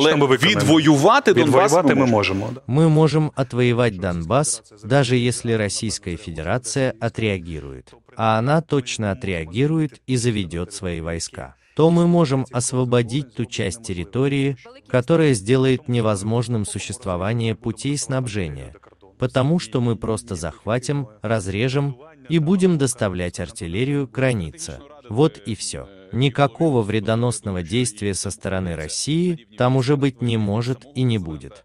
Але Щоб відвоювати Донбас ми можемо. ми можемо. Мы можем отвоевать Донбасс, даже если Российская Федерация отреагирует. А она точно отреагирует и заведет свои войска. То мы можем освободить ту часть территории, которая сделает невозможным существование путей снабжения, потому что мы просто захватим, разрежем и будем доставлять артиллерию к границе. Вот и все никакого вредоносного действия со стороны России там уже быть не может и не будет.